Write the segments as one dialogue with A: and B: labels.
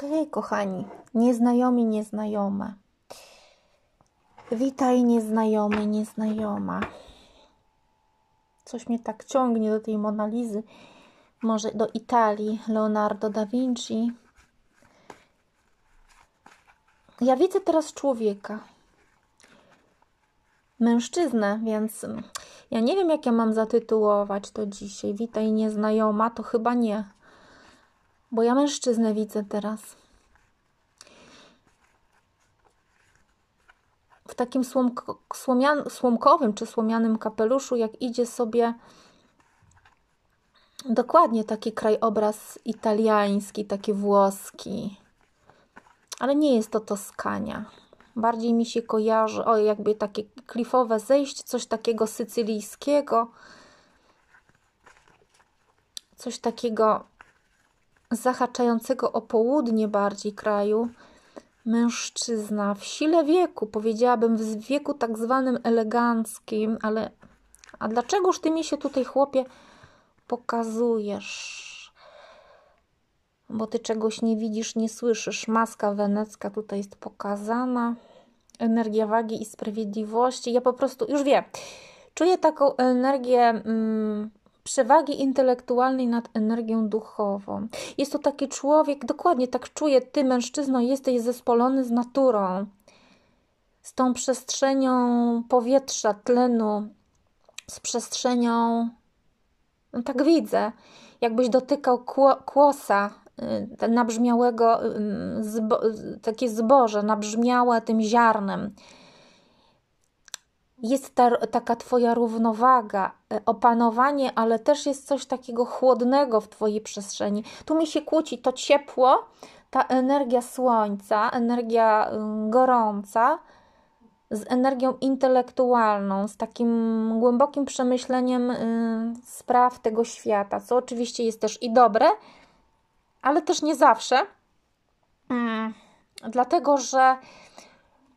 A: Hej, kochani, nieznajomi, nieznajome. Witaj, nieznajomy, nieznajoma. Coś mnie tak ciągnie do tej Monalizy, może do Italii, Leonardo da Vinci. Ja widzę teraz człowieka, mężczyznę, więc ja nie wiem, jak ja mam zatytułować to dzisiaj. Witaj, nieznajoma, to chyba nie. Bo ja mężczyznę widzę teraz. W takim słomko, słomian, słomkowym czy słomianym kapeluszu, jak idzie sobie dokładnie taki krajobraz italiański, taki włoski. Ale nie jest to Toskania. Bardziej mi się kojarzy, o jakby takie klifowe zejście, coś takiego sycylijskiego, coś takiego zahaczającego o południe bardziej kraju, mężczyzna w sile wieku, powiedziałabym w wieku tak zwanym eleganckim, ale a dlaczegoż ty mi się tutaj, chłopie, pokazujesz? Bo ty czegoś nie widzisz, nie słyszysz. Maska wenecka tutaj jest pokazana. Energia wagi i sprawiedliwości. Ja po prostu już wiem. Czuję taką energię. Mm, przewagi intelektualnej nad energią duchową. Jest to taki człowiek, dokładnie tak czuje, ty mężczyzno jesteś zespolony z naturą, z tą przestrzenią powietrza, tlenu, z przestrzenią, no tak widzę, jakbyś dotykał kłosa, y, nabrzmiałego, zbo, takie zboże, nabrzmiałe tym ziarnem jest ta, taka Twoja równowaga, e, opanowanie, ale też jest coś takiego chłodnego w Twojej przestrzeni. Tu mi się kłóci to ciepło, ta energia słońca, energia mm, gorąca z energią intelektualną, z takim głębokim przemyśleniem y, spraw tego świata, co oczywiście jest też i dobre, ale też nie zawsze. Mm, dlatego, że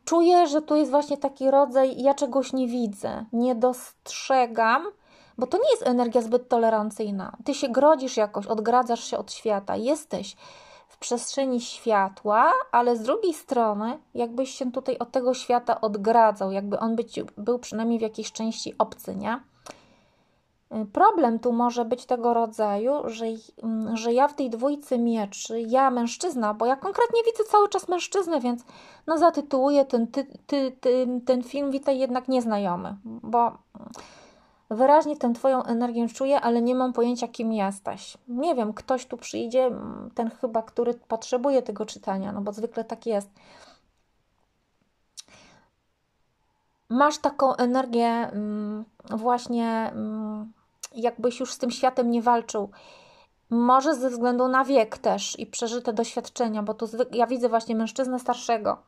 A: czuję, że tu jest właśnie taki rodzaj, ja czegoś nie widzę, nie dostrzegam, bo to nie jest energia zbyt tolerancyjna. Ty się grodzisz jakoś, odgradzasz się od świata, jesteś w przestrzeni światła, ale z drugiej strony, jakbyś się tutaj od tego świata odgradzał, jakby on być, był przynajmniej w jakiejś części obcy, nie? Problem tu może być tego rodzaju, że, że ja w tej dwójcy mieczy, ja mężczyzna, bo ja konkretnie widzę cały czas mężczyznę, więc no zatytułuję ten, ty, ty, ty, ten film Witaj jednak nieznajomy, bo wyraźnie tę Twoją energię czuję, ale nie mam pojęcia kim jesteś. Nie wiem, ktoś tu przyjdzie, ten chyba, który potrzebuje tego czytania, no bo zwykle tak jest. Masz taką energię właśnie jakbyś już z tym światem nie walczył. Może ze względu na wiek też i przeżyte doświadczenia, bo tu ja widzę właśnie mężczyznę starszego,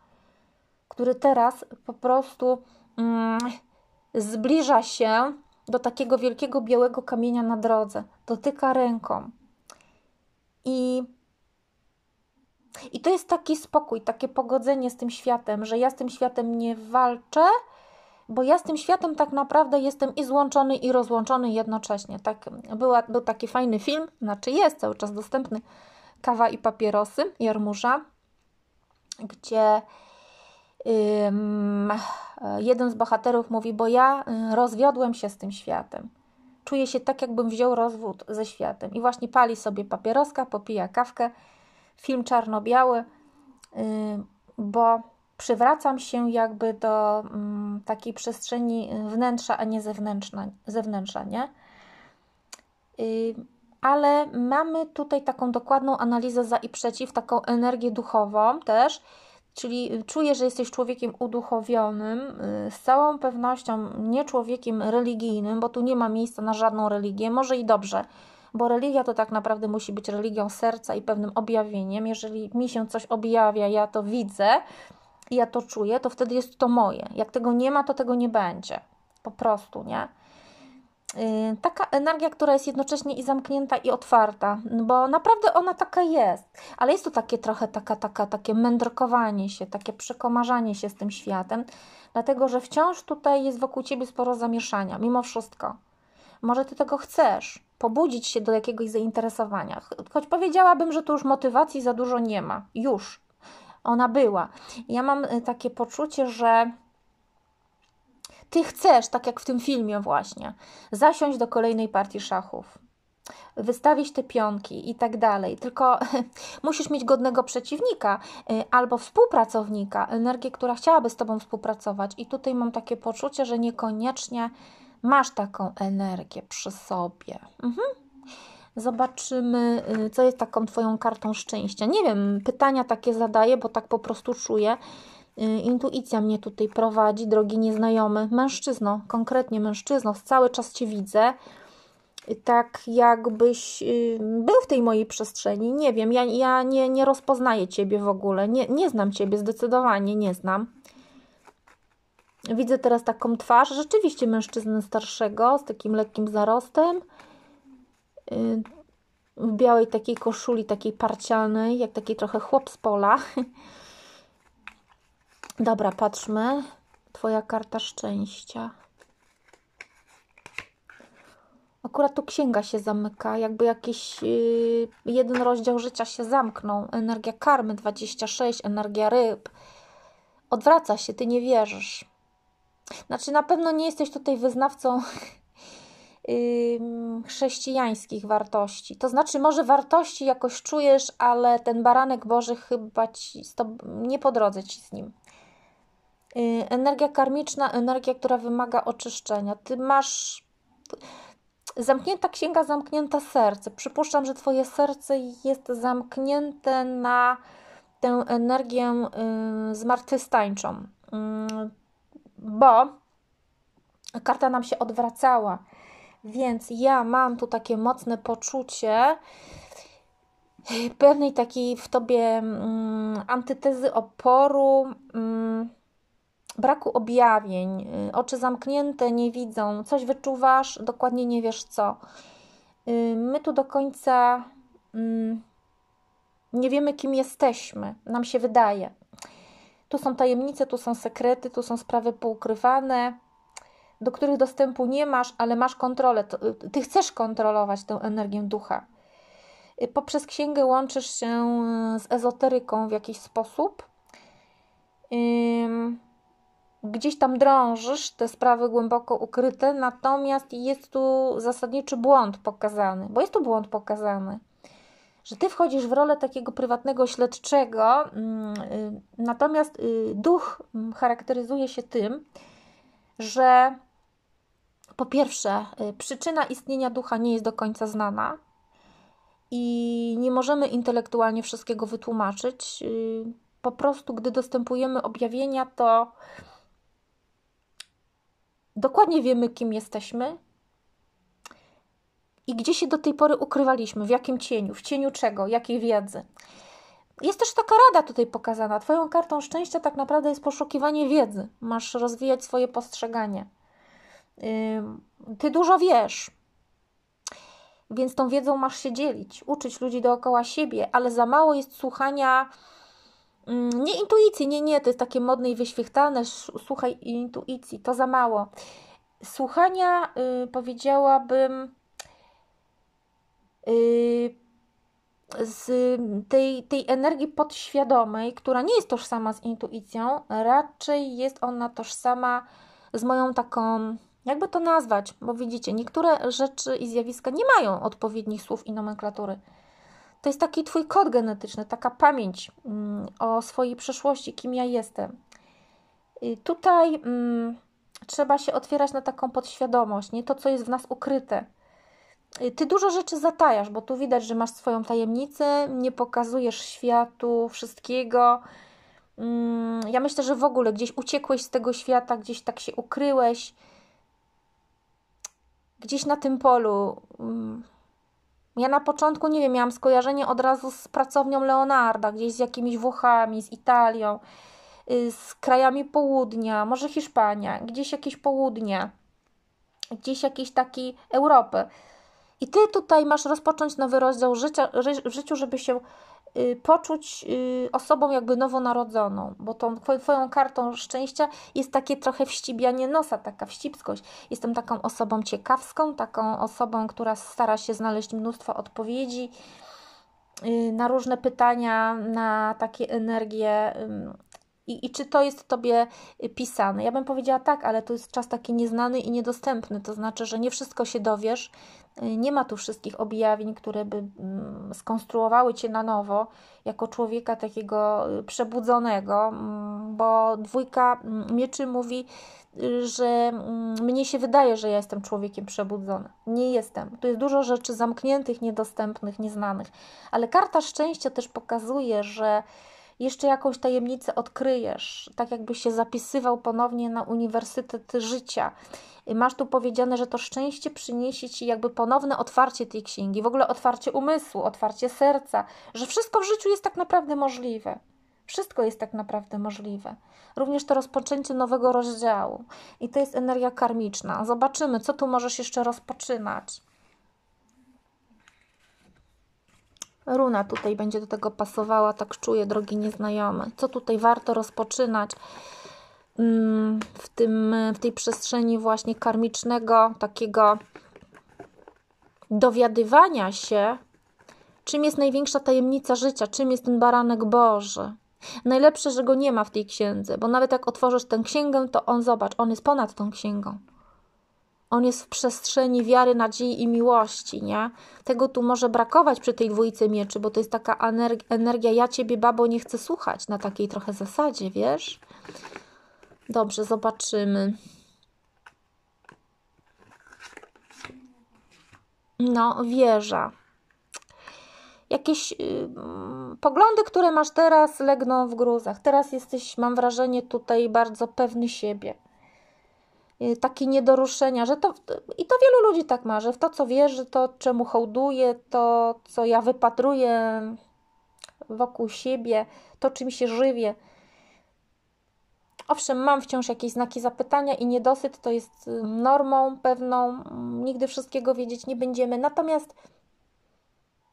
A: który teraz po prostu mm, zbliża się do takiego wielkiego białego kamienia na drodze, dotyka ręką. I, I to jest taki spokój, takie pogodzenie z tym światem, że ja z tym światem nie walczę, bo ja z tym światem tak naprawdę jestem i złączony, i rozłączony jednocześnie. Tak, była, był taki fajny film, znaczy jest cały czas dostępny, Kawa i papierosy Jarmusza, gdzie ym, jeden z bohaterów mówi, bo ja y, rozwiodłem się z tym światem. Czuję się tak, jakbym wziął rozwód ze światem. I właśnie pali sobie papieroska, popija kawkę, film czarno-biały, yy, bo przywracam się jakby do mm, takiej przestrzeni wnętrza, a nie zewnętrzna, zewnętrza nie? Y, ale mamy tutaj taką dokładną analizę za i przeciw, taką energię duchową też, czyli czuję, że jesteś człowiekiem uduchowionym, y, z całą pewnością nie człowiekiem religijnym, bo tu nie ma miejsca na żadną religię, może i dobrze, bo religia to tak naprawdę musi być religią serca i pewnym objawieniem. Jeżeli mi się coś objawia, ja to widzę, i ja to czuję, to wtedy jest to moje. Jak tego nie ma, to tego nie będzie. Po prostu, nie? Y, taka energia, która jest jednocześnie i zamknięta, i otwarta, bo naprawdę ona taka jest, ale jest to takie trochę taka, taka, takie mędrkowanie się, takie przekomarzanie się z tym światem, dlatego że wciąż tutaj jest wokół ciebie sporo zamieszania, mimo wszystko. Może ty tego chcesz, pobudzić się do jakiegoś zainteresowania, choć powiedziałabym, że tu już motywacji za dużo nie ma, już ona była. Ja mam e, takie poczucie, że ty chcesz, tak jak w tym filmie właśnie, zasiąść do kolejnej partii szachów, wystawić te pionki i tak dalej. Tylko musisz mieć godnego przeciwnika e, albo współpracownika, energię, która chciałaby z tobą współpracować. I tutaj mam takie poczucie, że niekoniecznie masz taką energię przy sobie. Mhm. Zobaczymy, y, co jest taką Twoją kartą szczęścia. Nie wiem, pytania takie zadaję, bo tak po prostu czuję. Y, intuicja mnie tutaj prowadzi, drogi nieznajomy. Mężczyzno, konkretnie mężczyzno, cały czas Cię widzę. Tak jakbyś y, był w tej mojej przestrzeni. Nie wiem, ja, ja nie, nie rozpoznaję Ciebie w ogóle. Nie, nie znam Ciebie, zdecydowanie nie znam. Widzę teraz taką twarz, rzeczywiście mężczyzny starszego, z takim lekkim zarostem w białej takiej koszuli, takiej parcialnej, jak taki trochę chłop z pola. Dobra, patrzmy. Twoja karta szczęścia. Akurat tu księga się zamyka, jakby jakiś yy, jeden rozdział życia się zamknął. Energia karmy 26, energia ryb. Odwraca się, ty nie wierzysz. Znaczy, na pewno nie jesteś tutaj wyznawcą chrześcijańskich wartości. To znaczy, może wartości jakoś czujesz, ale ten baranek Boży chyba ci, nie po drodze ci z nim. Y, energia karmiczna, energia, która wymaga oczyszczenia. Ty masz. Zamknięta księga, zamknięte serce. Przypuszczam, że Twoje serce jest zamknięte na tę energię y, zmartwychwstańczą, y, bo karta nam się odwracała więc ja mam tu takie mocne poczucie pewnej takiej w tobie um, antytezy oporu, mm, braku objawień, y, oczy zamknięte, nie widzą, coś wyczuwasz, dokładnie nie wiesz co. Y, my tu do końca mm, nie wiemy, kim jesteśmy, nam się wydaje. Tu są tajemnice, tu są sekrety, tu są sprawy poukrywane do których dostępu nie masz, ale masz kontrolę, y, ty chcesz kontrolować tę energię ducha. Y, poprzez księgę łączysz się y, z ezoteryką w jakiś sposób. Gdzieś tam drążysz te sprawy głęboko ukryte, natomiast jest tu zasadniczy błąd pokazany, bo jest tu błąd pokazany że ty wchodzisz w rolę takiego prywatnego śledczego, mm, natomiast duch mm, charakteryzuje się tym, że po pierwsze, y, przyczyna istnienia ducha nie jest do końca znana i nie możemy intelektualnie wszystkiego wytłumaczyć. Y, po prostu, gdy dostępujemy objawienia, to dokładnie wiemy, kim jesteśmy i gdzie się do tej pory ukrywaliśmy, w jakim cieniu, w cieniu czego, jakiej wiedzy. Jest też taka rada tutaj pokazana. Twoją kartą szczęścia tak naprawdę jest poszukiwanie wiedzy. Masz rozwijać swoje postrzeganie. Ty dużo wiesz, więc tą wiedzą masz się dzielić, uczyć ludzi dookoła siebie, ale za mało jest słuchania mm, nie intuicji, nie, nie, to jest takie modne i wyświechtane, słuchaj intuicji, to za mało. Słuchania y, powiedziałabym y, z tej, tej energii podświadomej, która nie jest tożsama z intuicją, raczej jest ona tożsama z moją taką jakby to nazwać, bo widzicie, niektóre rzeczy i zjawiska nie mają odpowiednich słów i nomenklatury. To jest taki twój kod genetyczny, taka pamięć mm, o swojej przeszłości, kim ja jestem. I tutaj mm, trzeba się otwierać na taką podświadomość, nie to, co jest w nas ukryte. Ty dużo rzeczy zatajasz, bo tu widać, że masz swoją tajemnicę, nie pokazujesz światu wszystkiego. Mm, ja myślę, że w ogóle gdzieś uciekłeś z tego świata, gdzieś tak się ukryłeś gdzieś na tym polu. Mm, ja na początku, nie wiem, miałam skojarzenie od razu z pracownią Leonarda, gdzieś z jakimiś Włochami, z Italią, y, z krajami południa, może Hiszpania, gdzieś jakieś południe, gdzieś jakiś taki Europy. I ty tutaj masz rozpocząć nowy rozdział życia, w życiu, żeby się Y, poczuć y, osobą jakby nowonarodzoną, bo tą twoją kartą szczęścia jest takie trochę wścibianie nosa, taka wścibskość. Jestem taką osobą ciekawską, taką osobą, która stara się znaleźć mnóstwo odpowiedzi y, na różne pytania, na takie energie i, I czy to jest Tobie y, pisane? Ja bym powiedziała tak, ale to jest czas taki nieznany i niedostępny, to znaczy, że nie wszystko się dowiesz, y, nie ma tu wszystkich objawień, które by mm, skonstruowały Cię na nowo jako człowieka takiego y, przebudzonego, mm, bo dwójka mm, mieczy mówi, że mnie się wydaje, że ja jestem człowiekiem przebudzonym. Nie jestem. Tu jest dużo rzeczy zamkniętych, niedostępnych, nieznanych. Ale karta szczęścia też pokazuje, że jeszcze jakąś tajemnicę odkryjesz, tak jakbyś się zapisywał ponownie na Uniwersytet Życia. Masz tu powiedziane, że to szczęście przyniesie ci jakby ponowne otwarcie tej księgi, w ogóle otwarcie umysłu, otwarcie serca, że wszystko w życiu jest tak naprawdę możliwe. Wszystko jest tak naprawdę możliwe. Również to rozpoczęcie nowego rozdziału. I to jest energia karmiczna. Zobaczymy, co tu możesz jeszcze rozpoczynać. Runa tutaj będzie do tego pasowała, tak czuję, drogi nieznajomy. Co tutaj warto rozpoczynać mm, w, tym, w tej przestrzeni właśnie karmicznego, takiego dowiadywania się, czym jest największa tajemnica życia, czym jest ten baranek Boży. Najlepsze, że go nie ma w tej księdze, bo nawet jak otworzysz tę księgę, to on zobacz, on jest ponad tą księgą. On jest w przestrzeni wiary, nadziei i miłości, nie? Tego tu może brakować przy tej dwójce mieczy, bo to jest taka energia ja ciebie babo nie chcę słuchać na takiej trochę zasadzie, wiesz? Dobrze, zobaczymy. No, wieża. Jakieś yy, poglądy, które masz teraz, legną w gruzach. Teraz jesteś, mam wrażenie, tutaj bardzo pewny siebie Y, takie niedoruszenia, że to, i to wielu ludzi tak ma, że w to, co wierzy, to czemu hołduje, to, co ja wypatruję wokół siebie, to, czym się żywię. Owszem, mam wciąż jakieś znaki zapytania i niedosyt to jest y, normą pewną, mm, nigdy wszystkiego wiedzieć nie będziemy. Natomiast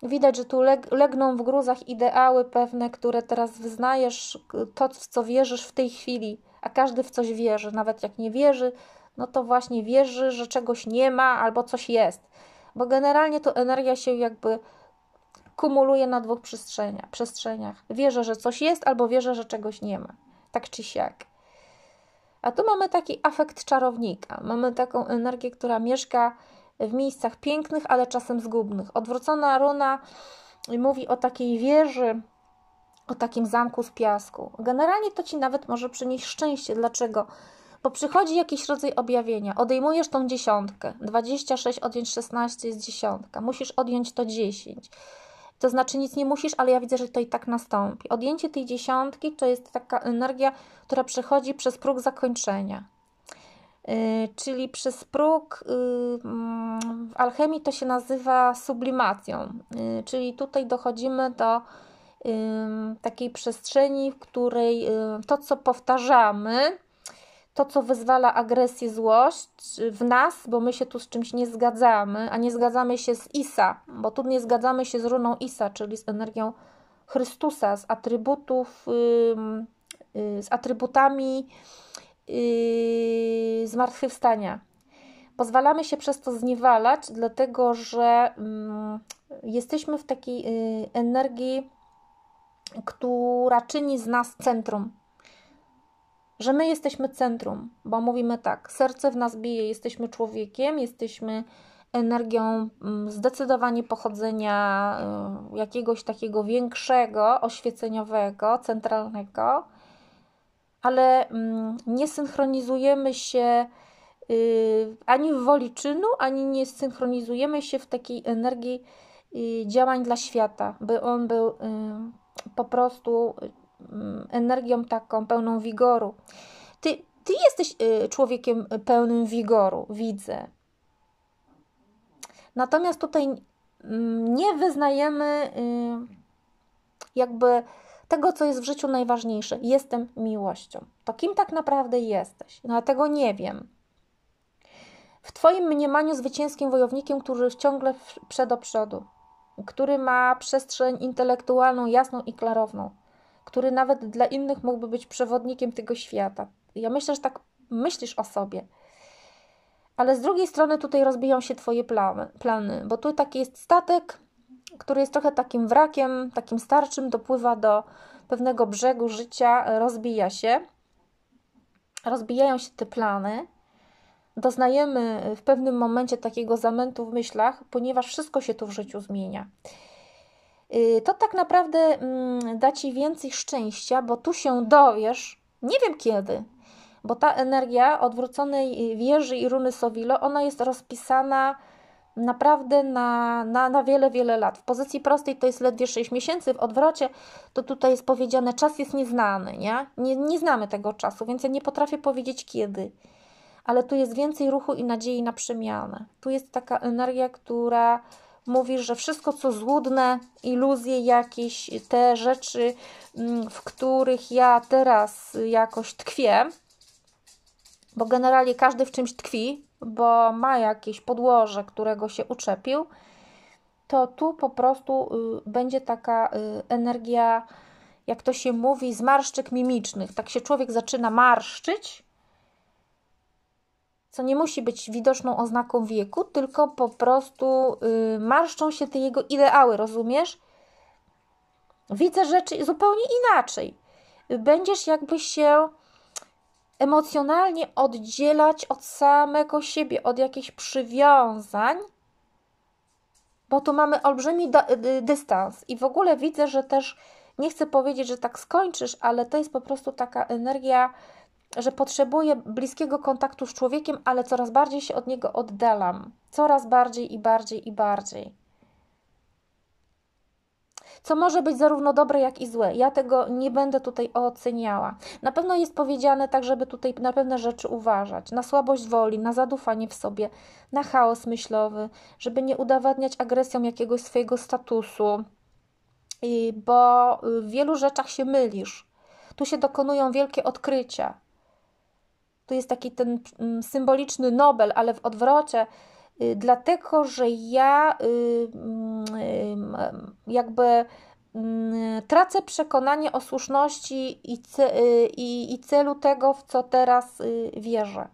A: widać, że tu leg legną w gruzach ideały pewne, które teraz wyznajesz, y, to, w co wierzysz w tej chwili a każdy w coś wierzy, nawet jak nie wierzy, no to właśnie wierzy, że czegoś nie ma albo coś jest. Bo generalnie to energia się jakby kumuluje na dwóch przestrzeniach. przestrzeniach. Wierzę, że coś jest, albo wierzę, że czegoś nie ma. Tak czy siak. A tu mamy taki afekt czarownika. Mamy taką energię, która mieszka w miejscach pięknych, ale czasem zgubnych. Odwrócona runa mówi o takiej wieży o takim zamku z piasku. Generalnie to ci nawet może przynieść szczęście. Dlaczego? Bo przychodzi jakiś rodzaj objawienia. Odejmujesz tą dziesiątkę. 26 odjąć 16 jest dziesiątka. Musisz odjąć to 10. To znaczy nic nie musisz, ale ja widzę, że to i tak nastąpi. Odjęcie tej dziesiątki to jest taka energia, która przechodzi przez próg zakończenia. Yy, czyli przez próg yy, w alchemii to się nazywa sublimacją. Yy, czyli tutaj dochodzimy do takiej przestrzeni, w której y, to, co powtarzamy, to, co wyzwala agresję, złość y, w nas, bo my się tu z czymś nie zgadzamy, a nie zgadzamy się z Isa, bo tu nie zgadzamy się z runą Isa, czyli z energią Chrystusa, z atrybutów, y, z atrybutami zmartwychwstania. Pozwalamy się przez to zniewalać, dlatego że jesteśmy w takiej energii która czyni z nas centrum. Że my jesteśmy centrum, bo mówimy tak, serce w nas bije, jesteśmy człowiekiem, jesteśmy energią mm, zdecydowanie pochodzenia y, jakiegoś takiego większego, oświeceniowego, centralnego, ale mm, nie synchronizujemy się y, ani w woli czynu, ani nie synchronizujemy się w takiej energii y, działań dla świata, by on był po prostu mm, energią taką pełną wigoru. Ty, ty jesteś y, człowiekiem y, pełnym wigoru, widzę. Natomiast tutaj mm, nie wyznajemy y, jakby tego, co jest w życiu najważniejsze. Jestem miłością. To kim tak naprawdę jesteś? No a tego nie wiem. W Twoim mniemaniu zwycięskim wojownikiem, który ciągle przed do przodu który ma przestrzeń intelektualną jasną i klarowną, który nawet dla innych mógłby być przewodnikiem tego świata. Ja myślę, że tak myślisz o sobie. Ale z drugiej strony tutaj rozbiją się Twoje plany, plany bo tu taki jest statek, który jest trochę takim wrakiem, takim starczym, dopływa do pewnego brzegu życia, rozbija się. Rozbijają się te plany doznajemy y, w pewnym momencie takiego zamętu w myślach, ponieważ wszystko się tu w życiu zmienia. Y, to tak naprawdę mm, da ci więcej szczęścia, bo tu się dowiesz, nie wiem kiedy, bo ta energia odwróconej y, wieży i runy Sowilo, ona jest rozpisana naprawdę na, na, na wiele, wiele lat. W pozycji prostej to jest ledwie 6 miesięcy, w odwrocie to tutaj jest powiedziane, czas jest nieznany, nie? Nie, nie znamy tego czasu, więc ja nie potrafię powiedzieć kiedy ale tu jest więcej ruchu i nadziei na przemianę. Tu jest taka energia, która mówi, że wszystko co złudne, iluzje jakieś, te rzeczy, mm, w których ja teraz jakoś tkwię, bo generalnie każdy w czymś tkwi, bo ma jakieś podłoże, którego się uczepił, to tu po prostu y, będzie taka y, energia, jak to się mówi, zmarszczek mimicznych. Tak się człowiek zaczyna marszczyć, co nie musi być widoczną oznaką wieku, tylko po prostu y, marszczą się te jego ideały, rozumiesz? Widzę rzeczy zupełnie inaczej. Będziesz jakby się emocjonalnie oddzielać od samego siebie, od jakichś przywiązań, bo tu mamy olbrzymi y, dystans. I w ogóle widzę, że też nie chcę powiedzieć, że tak skończysz, ale to jest po prostu taka energia że potrzebuję bliskiego kontaktu z człowiekiem, ale coraz bardziej się od niego oddalam. Coraz bardziej i bardziej i bardziej. Co może być zarówno dobre, jak i złe. Ja tego nie będę tutaj oceniała. Na pewno jest powiedziane tak, żeby tutaj na pewne rzeczy uważać. Na słabość woli, na zadufanie w sobie, na chaos myślowy, żeby nie udowadniać agresją jakiegoś swojego statusu, bo w wielu rzeczach się mylisz. Tu się dokonują wielkie odkrycia to jest taki ten mm, symboliczny Nobel, ale w odwrocie, y, dlatego że ja y, mm, y, jakby mm, tracę przekonanie o słuszności i, celu tego, w co teraz wierzę.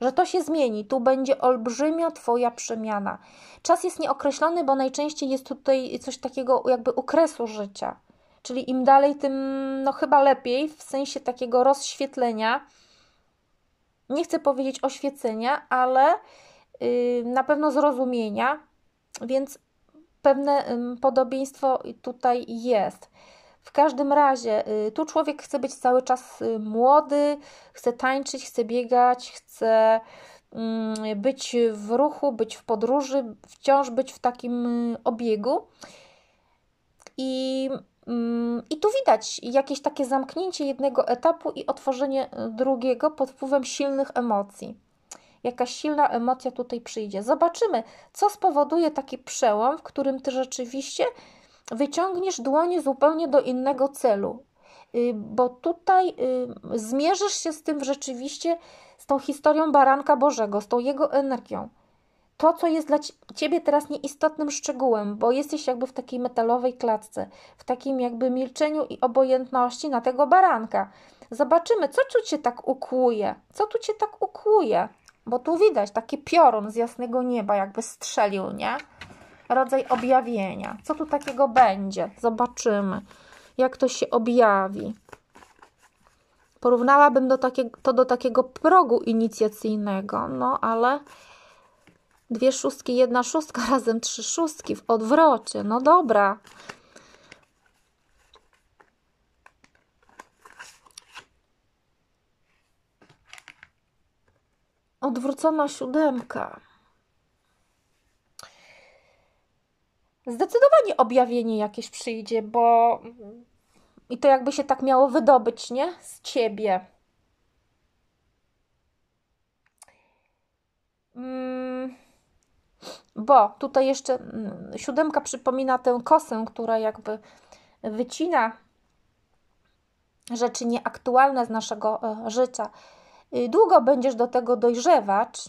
A: Że to się zmieni, tu będzie olbrzymia Twoja przemiana. Czas jest nieokreślony, bo najczęściej jest tutaj coś takiego jakby okresu życia. Czyli im dalej, tym no chyba lepiej, w sensie takiego rozświetlenia, nie chcę powiedzieć oświecenia, ale y, na pewno zrozumienia, więc pewne podobieństwo tutaj jest. W każdym razie, y, tu człowiek chce być cały czas y, młody, chce tańczyć, chce biegać, chce mm, być w ruchu, być w podróży, wciąż być w takim obiegu. I Mm, I tu widać jakieś takie zamknięcie jednego etapu i otworzenie y, drugiego pod wpływem silnych emocji. Jakaś silna emocja tutaj przyjdzie. Zobaczymy, co spowoduje taki przełom, w którym ty rzeczywiście wyciągniesz dłonie zupełnie do innego celu, y, bo tutaj y, zmierzysz się z tym rzeczywiście, z tą historią baranka Bożego, z tą jego energią to, co jest dla ciebie teraz nieistotnym szczegółem, bo jesteś jakby w takiej metalowej klatce, w takim jakby milczeniu i obojętności na tego baranka. Zobaczymy, co tu cię tak ukłuje, co tu cię tak ukłuje, bo tu widać taki piorun z jasnego nieba, jakby strzelił, nie? Rodzaj objawienia. Co tu takiego będzie? Zobaczymy, jak to się objawi. Porównałabym do to do takiego progu inicjacyjnego, no ale Dwie szóstki, jedna szóstka, razem trzy szóstki w odwrocie. No dobra. Odwrócona siódemka. Zdecydowanie objawienie jakieś przyjdzie, bo i to jakby się tak miało wydobyć, nie? Z ciebie. Mm bo tutaj jeszcze mm, siódemka przypomina tę kosę, która jakby wycina rzeczy nieaktualne z naszego e, życia. Długo będziesz do tego dojrzewać,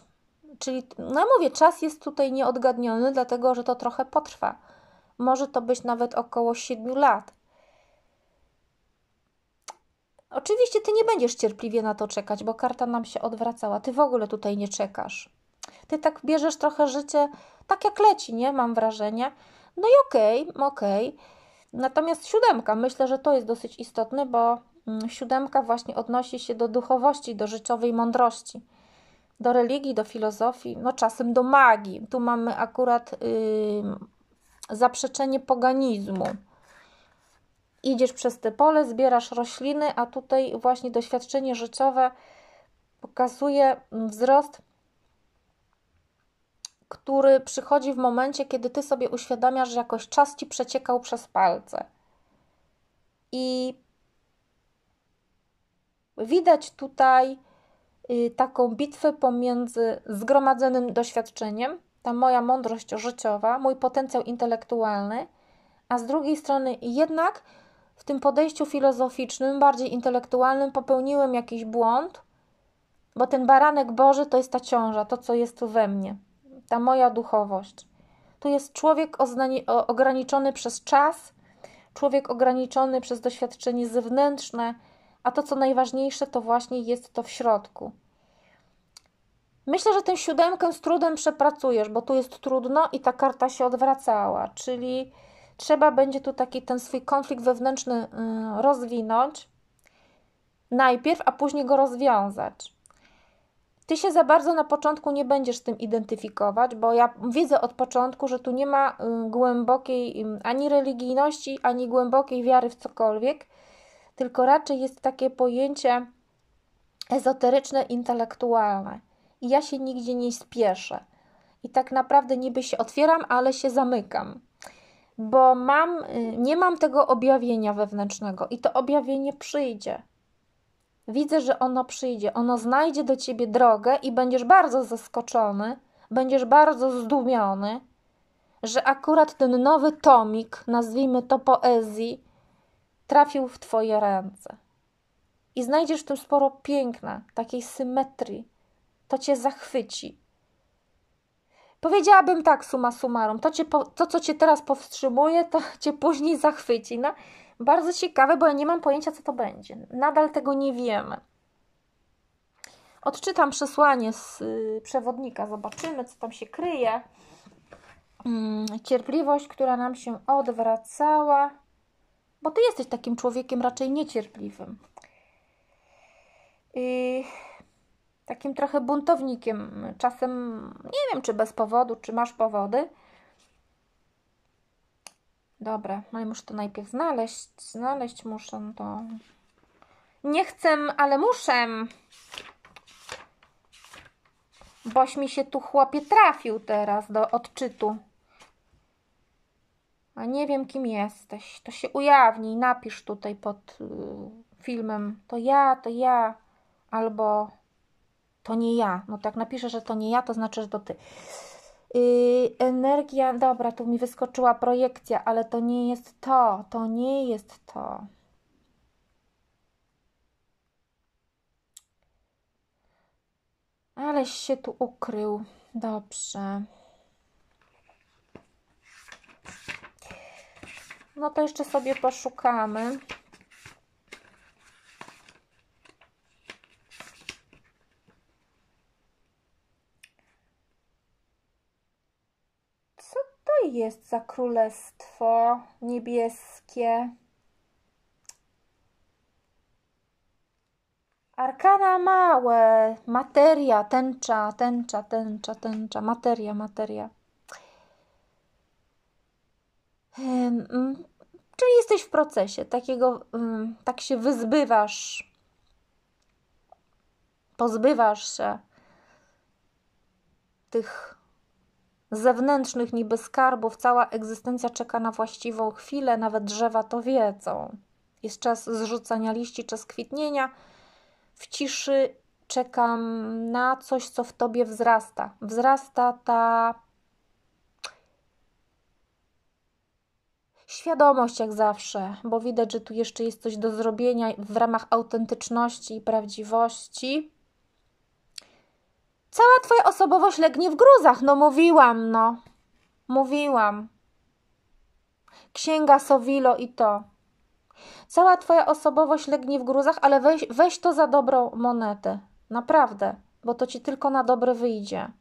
A: czyli, no ja mówię, czas jest tutaj nieodgadniony, dlatego że to trochę potrwa. Może to być nawet około 7 lat. Oczywiście ty nie będziesz cierpliwie na to czekać, bo karta nam się odwracała. Ty w ogóle tutaj nie czekasz. Ty tak bierzesz trochę życie tak jak leci, nie? Mam wrażenie. No i okej, okay, okej. Okay. Natomiast siódemka, myślę, że to jest dosyć istotne, bo mm, siódemka właśnie odnosi się do duchowości, do życiowej mądrości, do religii, do filozofii, no czasem do magii. Tu mamy akurat yy, zaprzeczenie poganizmu. Idziesz przez te pole, zbierasz rośliny, a tutaj właśnie doświadczenie życiowe pokazuje mm, wzrost który przychodzi w momencie, kiedy ty sobie uświadamiasz, że jakoś czas ci przeciekał przez palce. I widać tutaj y, taką bitwę pomiędzy zgromadzonym doświadczeniem, ta moja mądrość życiowa, mój potencjał intelektualny, a z drugiej strony jednak w tym podejściu filozoficznym, bardziej intelektualnym, popełniłem jakiś błąd, bo ten baranek Boży to jest ta ciąża, to co jest tu we mnie ta moja duchowość. Tu jest człowiek ograniczony przez czas, człowiek ograniczony przez doświadczenie zewnętrzne, a to co najważniejsze, to właśnie jest to w środku. Myślę, że tę siódemkę z trudem przepracujesz, bo tu jest trudno i ta karta się odwracała, czyli trzeba będzie tu taki ten swój konflikt wewnętrzny y, rozwinąć najpierw, a później go rozwiązać ty się za bardzo na początku nie będziesz z tym identyfikować, bo ja widzę od początku, że tu nie ma y, głębokiej y, ani religijności, ani głębokiej wiary w cokolwiek, tylko raczej jest takie pojęcie ezoteryczne, intelektualne. I ja się nigdzie nie spieszę. I tak naprawdę niby się otwieram, ale się zamykam, bo mam, y, nie mam tego objawienia wewnętrznego i to objawienie przyjdzie widzę, że ono przyjdzie, ono znajdzie do ciebie drogę i będziesz bardzo zaskoczony, będziesz bardzo zdumiony, że akurat ten nowy tomik, nazwijmy to poezji, trafił w twoje ręce. I znajdziesz w tym sporo piękna, takiej symetrii. To cię zachwyci. Powiedziałabym tak, suma summarum, to, cię, to co cię teraz powstrzymuje, to cię później zachwyci. No, bardzo ciekawe, bo ja nie mam pojęcia, co to będzie. Nadal tego nie wiemy. Odczytam przesłanie z y, przewodnika, zobaczymy, co tam się kryje. Mm, cierpliwość, która nam się odwracała, bo ty jesteś takim człowiekiem raczej niecierpliwym. I takim trochę buntownikiem, czasem nie wiem, czy bez powodu, czy masz powody Dobra, ale muszę to najpierw znaleźć. Znaleźć muszę no to. Nie chcę, ale muszę. Boś mi się tu chłopie trafił teraz do odczytu. A nie wiem, kim jesteś. To się ujawni. napisz tutaj pod y, filmem. To ja, to ja. Albo to nie ja. No tak napiszę, że to nie ja, to znaczy, że to ty energia, dobra, tu mi wyskoczyła projekcja, ale to nie jest to, to nie jest to. Aleś się tu ukrył. Dobrze. No to jeszcze sobie poszukamy. jest za królestwo niebieskie? Arkana małe, materia, tęcza, tęcza, tęcza, tęcza, materia, materia. Czyli jesteś w procesie, takiego, tak się wyzbywasz, pozbywasz się tych zewnętrznych niby skarbów, cała egzystencja czeka na właściwą chwilę, nawet drzewa to wiedzą. Jest czas zrzucania liści, czas kwitnienia. W ciszy czekam na coś, co w tobie wzrasta. Wzrasta ta świadomość, jak zawsze, bo widać, że tu jeszcze jest coś do zrobienia w ramach autentyczności i prawdziwości. Cała twoja osobowość legnie w gruzach, no mówiłam, no. Mówiłam. Księga Sowilo i to. Cała twoja osobowość legnie w gruzach, ale weź, weź to za dobrą monetę. Naprawdę, bo to ci tylko na dobre wyjdzie.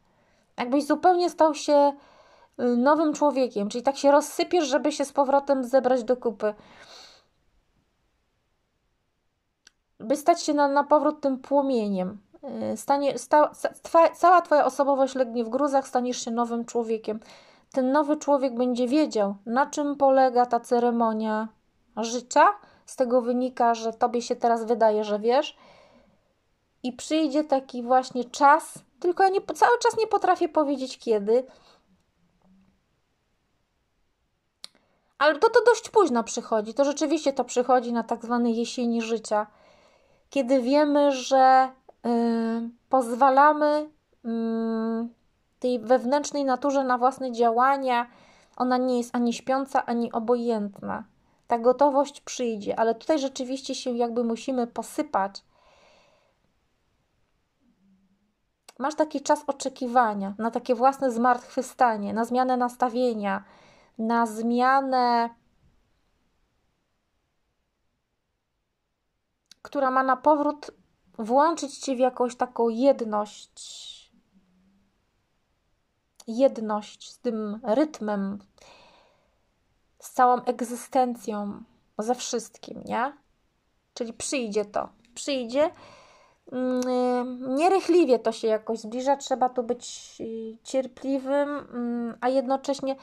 A: Jakbyś zupełnie stał się y, nowym człowiekiem, czyli tak się rozsypiesz, żeby się z powrotem zebrać do kupy. By stać się na, na powrót tym płomieniem. Y, stanie, sta, twa, cała Twoja osobowość legnie w gruzach, staniesz się nowym człowiekiem. Ten nowy człowiek będzie wiedział, na czym polega ta ceremonia życia. Z tego wynika, że Tobie się teraz wydaje, że wiesz. I przyjdzie taki właśnie czas, tylko ja nie, cały czas nie potrafię powiedzieć kiedy. Ale to, to dość późno przychodzi. To rzeczywiście to przychodzi na tak zwane jesieni życia, kiedy wiemy, że Y, pozwalamy mm, tej wewnętrznej naturze na własne działania. Ona nie jest ani śpiąca, ani obojętna. Ta gotowość przyjdzie, ale tutaj rzeczywiście się jakby musimy posypać. Masz taki czas oczekiwania na takie własne zmartwychwstanie, na zmianę nastawienia, na zmianę, która ma na powrót włączyć cię w jakąś taką jedność, jedność z tym rytmem, z całą egzystencją, ze wszystkim, nie? Czyli przyjdzie to, przyjdzie. Mm, nierychliwie to się jakoś zbliża, trzeba tu być y, cierpliwym, mm, a jednocześnie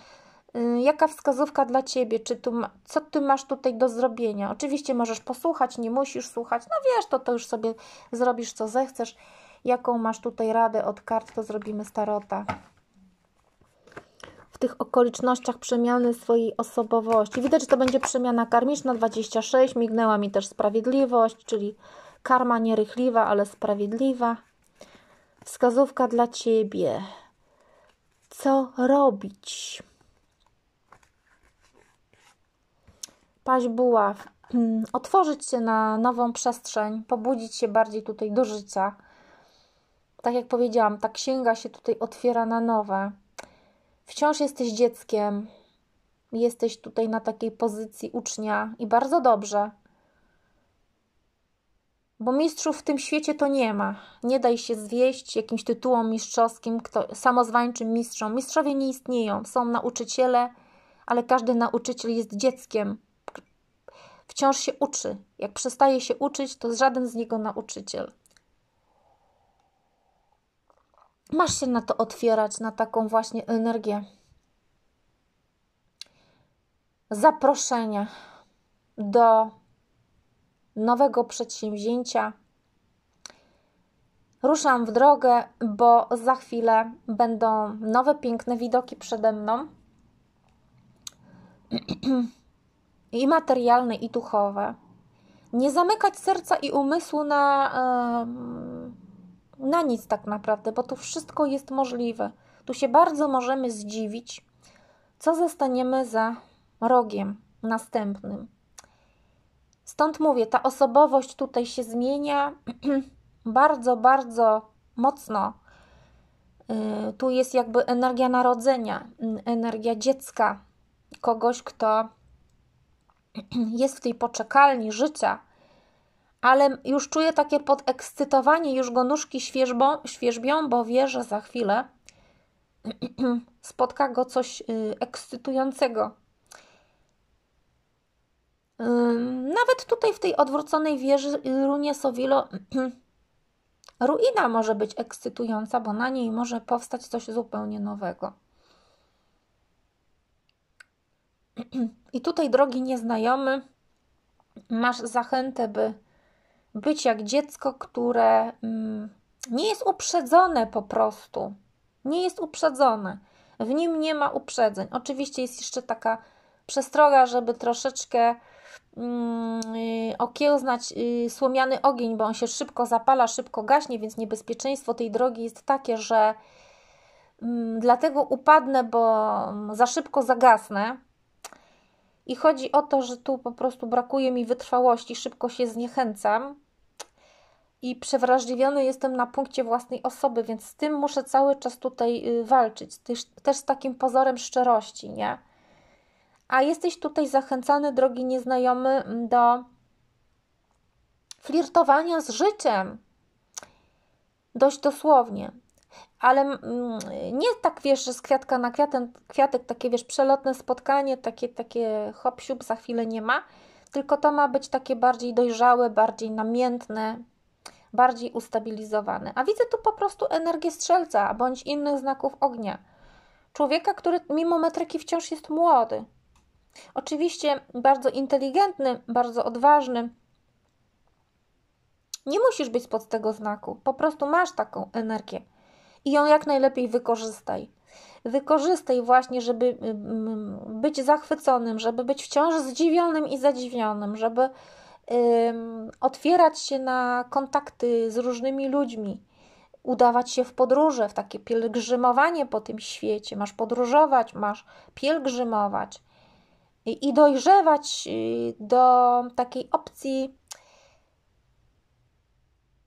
A: Y, jaka wskazówka dla ciebie? Czy tu, co ty masz tutaj do zrobienia? Oczywiście możesz posłuchać, nie musisz słuchać. No wiesz, to to już sobie zrobisz, co zechcesz. Jaką masz tutaj radę od kart, to zrobimy starota. W tych okolicznościach przemiany swojej osobowości. Widać, że to będzie przemiana karmiczna 26. Mignęła mi też sprawiedliwość, czyli karma nierychliwa, ale sprawiedliwa. Wskazówka dla ciebie. Co robić? paść buław, mm, otworzyć się na nową przestrzeń, pobudzić się bardziej tutaj do życia. Tak jak powiedziałam, ta księga się tutaj otwiera na nowe. Wciąż jesteś dzieckiem, jesteś tutaj na takiej pozycji ucznia i bardzo dobrze. Bo mistrzów w tym świecie to nie ma. Nie daj się zwieść jakimś tytułom mistrzowskim, kto, samozwańczym mistrzom. Mistrzowie nie istnieją. Są nauczyciele, ale każdy nauczyciel jest dzieckiem wciąż się uczy. Jak przestaje się uczyć, to żaden z niego nauczyciel. Masz się na to otwierać, na taką właśnie energię. Zaproszenie do nowego przedsięwzięcia. Ruszam w drogę, bo za chwilę będą nowe piękne widoki przede mną. i materialne, i duchowe. Nie zamykać serca i umysłu na, na nic tak naprawdę, bo tu wszystko jest możliwe. Tu się bardzo możemy zdziwić, co zostaniemy za rogiem następnym. Stąd mówię, ta osobowość tutaj się zmienia bardzo, bardzo mocno. Y, tu jest jakby energia narodzenia, energia dziecka, kogoś, kto jest w tej poczekalni życia, ale już czuje takie podekscytowanie, już go nóżki świeżbą, świeżbią, bo wie, że za chwilę spotka go coś y, ekscytującego. Nawet tutaj w tej odwróconej wieży y, Runie Sowilo ruina może być ekscytująca, bo na niej może powstać coś zupełnie nowego. I tutaj, drogi nieznajomy, masz zachętę, by być jak dziecko, które mm, nie jest uprzedzone po prostu. Nie jest uprzedzone. W nim nie ma uprzedzeń. Oczywiście jest jeszcze taka przestroga, żeby troszeczkę mm, y, okiełznać y, słomiany ogień, bo on się szybko zapala, szybko gaśnie, więc niebezpieczeństwo tej drogi jest takie, że mm, dlatego upadnę, bo za szybko zagasnę. I chodzi o to, że tu po prostu brakuje mi wytrwałości, szybko się zniechęcam i przewrażliwiony jestem na punkcie własnej osoby, więc z tym muszę cały czas tutaj y, walczyć, też, też z takim pozorem szczerości, nie? A jesteś tutaj zachęcany, drogi nieznajomy, do flirtowania z życiem. Dość dosłownie ale mm, nie tak wiesz, że z kwiatka na kwiatem, kwiatek takie wiesz, przelotne spotkanie, takie, takie hop siup za chwilę nie ma, tylko to ma być takie bardziej dojrzałe, bardziej namiętne, bardziej ustabilizowane. A widzę tu po prostu energię strzelca bądź innych znaków ognia. Człowieka, który mimo metryki wciąż jest młody. Oczywiście bardzo inteligentny, bardzo odważny. Nie musisz być pod tego znaku, po prostu masz taką energię i ją jak najlepiej wykorzystaj. Wykorzystaj właśnie, żeby y, być zachwyconym, żeby być wciąż zdziwionym i zadziwionym, żeby otwierać się na kontakty z różnymi ludźmi, udawać się w podróże, w takie pielgrzymowanie po tym świecie. Masz podróżować, masz pielgrzymować i dojrzewać y, do takiej opcji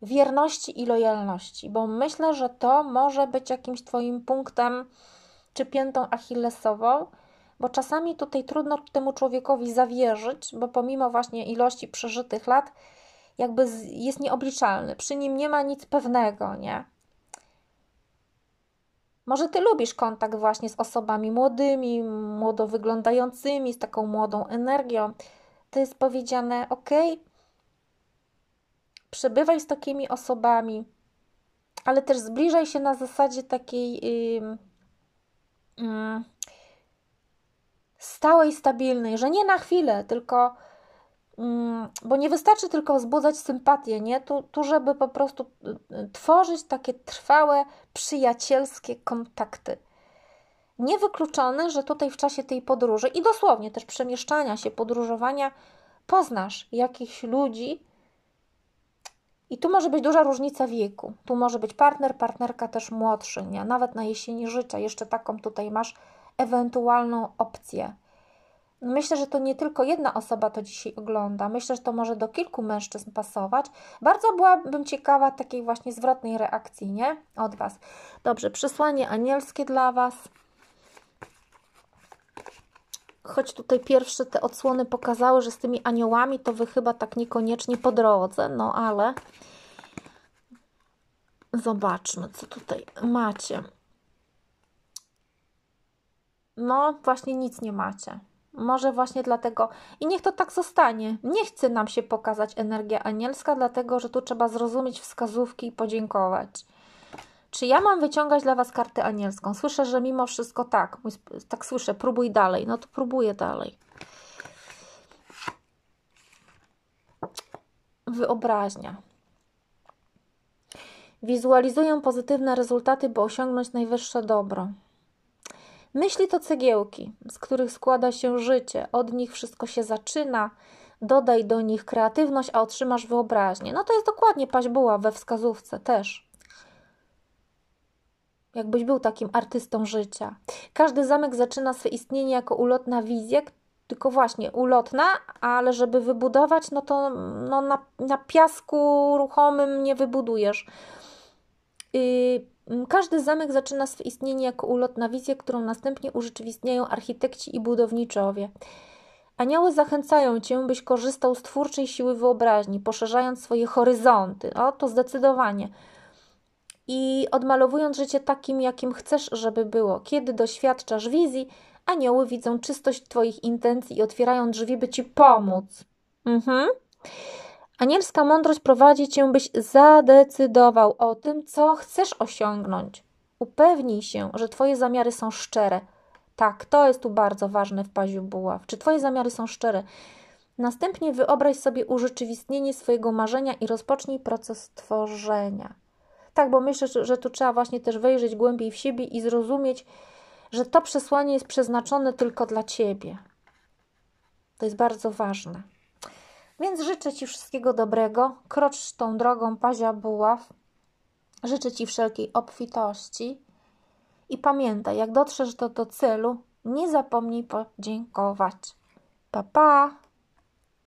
A: wierności i lojalności, bo myślę, że to może być jakimś Twoim punktem czy piętą achillesową, bo czasami tutaj trudno temu człowiekowi zawierzyć, bo pomimo właśnie ilości przeżytych lat, jakby jest nieobliczalny, przy nim nie ma nic pewnego, nie? Może ty lubisz kontakt właśnie z osobami młodymi, młodo wyglądającymi, z taką młodą energią. To jest powiedziane, okej. Okay, przebywaj z takimi osobami, ale też zbliżaj się na zasadzie takiej yy, yy, stałej, stabilnej, że nie na chwilę, tylko mm, bo nie wystarczy tylko wzbudzać sympatię, nie? Tu, tu, żeby po prostu y, y, tworzyć takie trwałe, przyjacielskie kontakty. Niewykluczone, że tutaj w czasie tej podróży i dosłownie też przemieszczania się, podróżowania, poznasz jakichś ludzi, i tu może być duża różnica wieku. Tu może być partner, partnerka też młodszy, nie? nawet na jesieni życia. Jeszcze taką tutaj masz ewentualną opcję. Myślę, że to nie tylko jedna osoba to dzisiaj ogląda. Myślę, że to może do kilku mężczyzn pasować. Bardzo byłabym ciekawa takiej właśnie zwrotnej reakcji, nie? Od Was. Dobrze, przesłanie anielskie dla Was choć tutaj pierwsze te odsłony pokazały, że z tymi aniołami to Wy chyba tak niekoniecznie po drodze, no ale zobaczmy, co tutaj macie. No, właśnie nic nie macie. Może właśnie dlatego. I niech to tak zostanie. Nie chce nam się pokazać energia anielska, dlatego że tu trzeba zrozumieć wskazówki i podziękować. Czy ja mam wyciągać dla Was kartę anielską? Słyszę, że mimo wszystko tak. Tak słyszę, próbuj dalej. No to próbuję dalej. Wyobraźnia. Wizualizuję pozytywne rezultaty, by osiągnąć najwyższe dobro. Myśli to cegiełki, z których składa się życie. Od nich wszystko się zaczyna. Dodaj do nich kreatywność, a otrzymasz wyobraźnię. No to jest dokładnie paść we wskazówce też jakbyś był takim artystą życia. Każdy zamek zaczyna swe istnienie jako ulotna wizja, tylko właśnie ulotna, ale żeby wybudować, no to no na, na piasku ruchomym nie wybudujesz. Yy, każdy zamek zaczyna swe istnienie jako ulotna wizja, którą następnie urzeczywistniają architekci i budowniczowie. Anioły zachęcają cię, byś korzystał z twórczej siły wyobraźni, poszerzając swoje horyzonty. O, to zdecydowanie i odmalowując życie takim, jakim chcesz, żeby było. Kiedy doświadczasz wizji, anioły widzą czystość Twoich intencji i otwierają drzwi, by Ci pomóc. Mhm. Anielska mądrość prowadzi Cię, byś zadecydował o tym, co chcesz osiągnąć. Upewnij się, że Twoje zamiary są szczere. Tak, to jest tu bardzo ważne w paziu buław. Czy Twoje zamiary są szczere? Następnie wyobraź sobie urzeczywistnienie swojego marzenia i rozpocznij proces tworzenia tak, bo myślę, że tu trzeba właśnie też wejrzeć głębiej w siebie i zrozumieć, że to przesłanie jest przeznaczone tylko dla ciebie. To jest bardzo ważne. Więc życzę Ci wszystkiego dobrego. Krocz tą drogą Pazia Buław. Życzę Ci wszelkiej obfitości. I pamiętaj, jak dotrzesz do, do celu, nie zapomnij podziękować. Pa, pa!